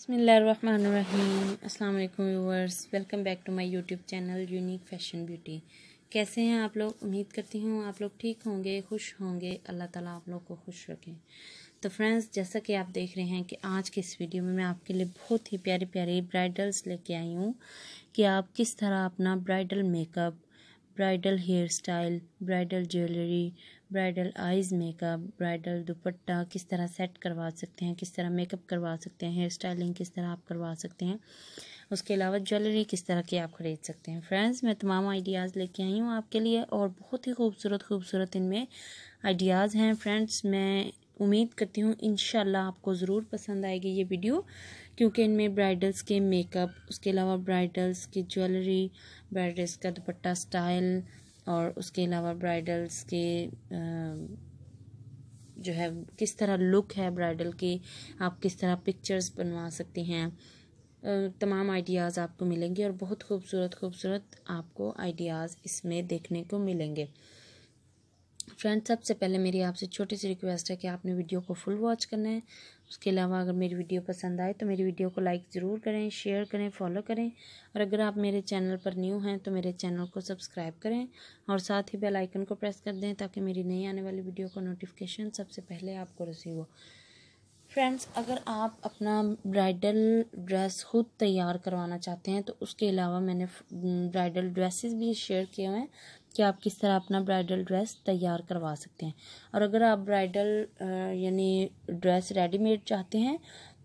अस्सलाम वालेकुम viewers welcome back to my YouTube channel unique fashion beauty कैसे हैं आप लोग उम्मीद करती हूँ आप लोग ठीक होंगे खुश होंगे अल्लाह ताला आप लोग को खुश रखें तो फ्रेंड्स जैसा कि आप देख रहे हैं कि आज के इस वीडियो में मैं आपके लिए बहुत ही प्यारे प्यारे ब्राइडल्स लेके आई हूँ कि आप किस तरह अपना bridal makeup bridal hair style bridal jewellery bridal eyes makeup bridal dupatta किस तरह सेट करवा सकते हैं किस तरह मेकअप करवा सकते हैं हेयर स्टाइलिंग किस तरह आप करवा सकते हैं उसके अलावा ज्वेलरी किस तरह की आप ख़रीद सकते हैं फ्रेंड्स मैं तमाम आइडियाज़ लेके आई हूँ आपके लिए और बहुत ही खूबसूरत खूबसूरत इनमें आइडियाज़ हैं फ्रेंड्स मैं उम्मीद करती हूँ इन आपको ज़रूर पसंद आएगी ये वीडियो क्योंकि इनमें ब्राइडल्स के मेकअप उसके अलावा ब्राइडल्स की ज्वेलरी ब्राइडल्स का दुपट्टा स्टाइल और उसके अलावा ब्राइडल्स के जो है किस तरह लुक है ब्राइडल की आप किस तरह पिक्चर्स बनवा सकते हैं तमाम आइडियाज़ आपको मिलेंगे और बहुत खूबसूरत खूबसूरत आपको आइडियाज़ इसमें देखने को मिलेंगे फ्रेंड्स सबसे पहले मेरी आपसे छोटी सी रिक्वेस्ट है कि आपने वीडियो को फुल वॉच करना है उसके अलावा अगर मेरी वीडियो पसंद आए तो मेरी वीडियो को लाइक ज़रूर करें शेयर करें फॉलो करें और अगर आप मेरे चैनल पर न्यू हैं तो मेरे चैनल को सब्सक्राइब करें और साथ ही बेल आइकन को प्रेस कर दें ताकि मेरी नई आने वाली वीडियो का नोटिफिकेशन सबसे पहले आपको रिसीव हो फ्रेंड्स अगर आप अपना ब्राइडल ड्रेस खुद तैयार करवाना चाहते हैं तो उसके अलावा मैंने ब्राइडल mm, ड्रेसेस भी शेयर किए हुए हैं कि आप किस तरह अपना ब्राइडल ड्रेस तैयार करवा सकते हैं और अगर आप ब्राइडल यानी ड्रेस रेडीमेड चाहते हैं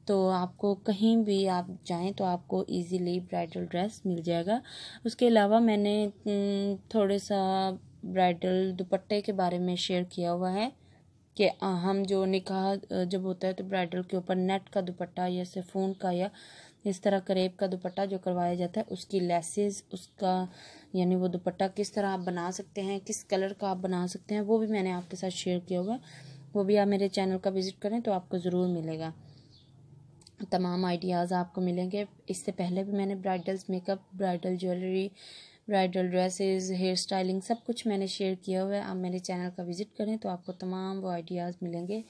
तो आपको कहीं भी आप जाएं तो आपको इजीली ब्राइडल ड्रेस मिल जाएगा उसके अलावा मैंने थोड़े सा ब्राइडल दुपट्टे के बारे में शेयर किया हुआ है कि हम जो निकाह जब होता है तो ब्राइडल के ऊपर नेट का दुपट्टा या सिफोन का या इस तरह करेब का दुपट्टा जो करवाया जाता है उसकी लेसेस उसका यानी वो दुपट्टा किस तरह आप बना सकते हैं किस कलर का आप बना सकते हैं वो भी मैंने आपके साथ शेयर किया हुआ वो भी आप मेरे चैनल का विज़िट करें तो आपको ज़रूर मिलेगा तमाम आइडियाज़ आपको मिलेंगे इससे पहले भी मैंने bridals makeup bridal jewellery bridal dresses hair styling सब कुछ मैंने शेयर किया हुआ है आप मेरे चैनल का विज़िट करें तो आपको तमाम वो आइडियाज़ मिलेंगे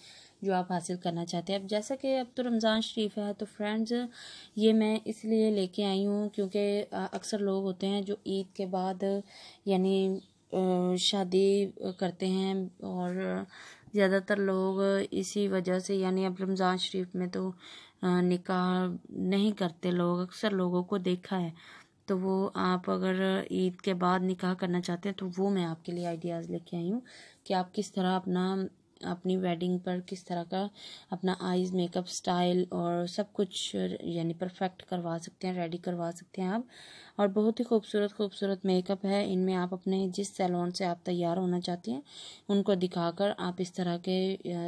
जो आप हासिल करना चाहते हैं अब जैसा कि अब तो रमज़ान शरीफ है तो फ्रेंड्स ये मैं इसलिए लेके आई हूँ क्योंकि अक्सर लोग होते हैं जो ईद के बाद यानी शादी करते हैं और ज़्यादातर लोग इसी वजह से यानी अब रमज़ान शरीफ में तो निकाह नहीं करते लोग अक्सर लोगों को देखा है तो वो आप अगर ईद के बाद निकाह करना चाहते हैं तो वो मैं आपके लिए आइडियाज़ लेके आई हूँ कि आप किस तरह अपना अपनी वेडिंग पर किस तरह का अपना आइज मेकअप स्टाइल और सब कुछ यानी परफेक्ट करवा सकते हैं रेडी करवा सकते हैं आप और बहुत ही खूबसूरत खूबसूरत मेकअप है इनमें आप अपने जिस सैलून से आप तैयार होना चाहती हैं उनको दिखाकर आप इस तरह के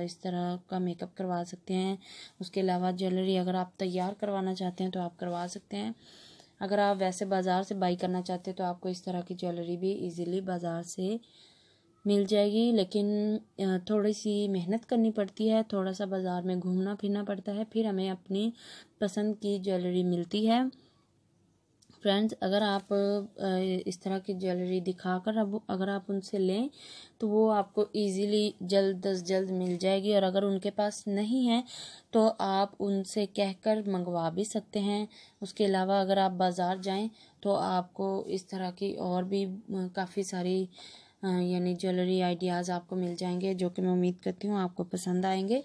इस तरह का मेकअप करवा सकते हैं उसके अलावा ज्वेलरी अगर आप तैयार करवाना चाहते हैं तो आप करवा सकते हैं अगर आप वैसे बाज़ार से बाई करना चाहते हैं तो आपको इस तरह की ज्वेलरी भी इजीली बाज़ार से मिल जाएगी लेकिन थोड़ी सी मेहनत करनी पड़ती है थोड़ा सा बाज़ार में घूमना फिरना पड़ता है फिर हमें अपनी पसंद की ज्वेलरी मिलती है फ्रेंड्स अगर आप इस तरह की ज्वेलरी दिखाकर अब अगर आप उनसे लें तो वो आपको इजीली जल्द अज जल्द मिल जाएगी और अगर उनके पास नहीं है तो आप उनसे कहकर मंगवा भी सकते हैं उसके अलावा अगर आप बाज़ार जाएं तो आपको इस तरह की और भी काफ़ी सारी यानी ज्वेलरी आइडियाज़ आपको मिल जाएंगे जो कि मैं उम्मीद करती हूँ आपको पसंद आएंगे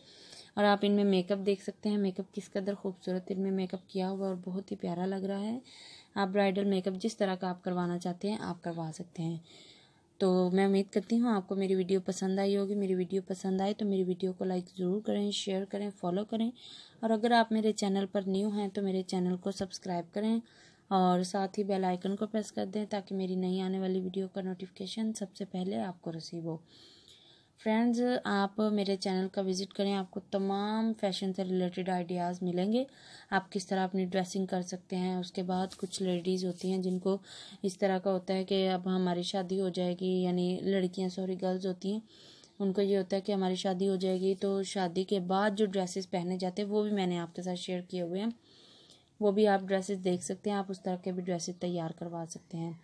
और आप इनमें मेकअप देख सकते हैं मेकअप किस कदर खूबसूरत इनमें मेकअप किया हुआ और बहुत ही प्यारा लग रहा है आप ब्राइडल मेकअप जिस तरह का आप करवाना चाहते हैं आप करवा सकते हैं तो मैं उम्मीद करती हूँ आपको मेरी वीडियो पसंद आई होगी मेरी वीडियो पसंद आए तो मेरी वीडियो को लाइक ज़रूर करें शेयर करें फॉलो करें और अगर आप मेरे चैनल पर न्यू हैं तो मेरे चैनल को सब्सक्राइब करें और साथ ही बेल आइकन को प्रेस कर दें ताकि मेरी नई आने वाली वीडियो का नोटिफिकेशन सबसे पहले आपको रिसीव हो फ्रेंड्स आप मेरे चैनल का विज़िट करें आपको तमाम फैशन से रिलेटेड आइडियाज़ मिलेंगे आप किस तरह अपनी ड्रेसिंग कर सकते हैं उसके बाद कुछ लेडीज़ होती हैं जिनको इस तरह का होता है कि अब हमारी शादी हो जाएगी यानी लड़कियां सॉरी गर्ल्स होती हैं उनको ये होता है कि हमारी शादी हो जाएगी तो शादी के बाद जो ड्रेसेस पहने जाते हैं वो भी मैंने आपके साथ शेयर किए हुए हैं वो भी आप ड्रेसेस देख सकते हैं आप उस तरह के भी ड्रेसेस तैयार करवा सकते हैं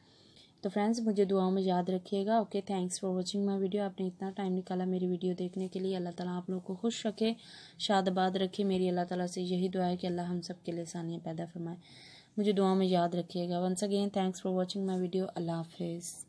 तो फ्रेंड्स मुझे दुआओं में याद रखिएगा okay thanks for watching my video आपने इतना टाइम निकाला मेरी वीडियो देखने के लिए अल्लाह ताला आप लोगों को खुश रखे शादाबाद रखे मेरी अल्लाह ताला से यही दुआ है कि अल्लाह हम सब के लिए आसानियाँ पैदा फरमाए मुझे दुआओं में याद रखिएगा once again thanks for watching my video अल्लाह हाफिज़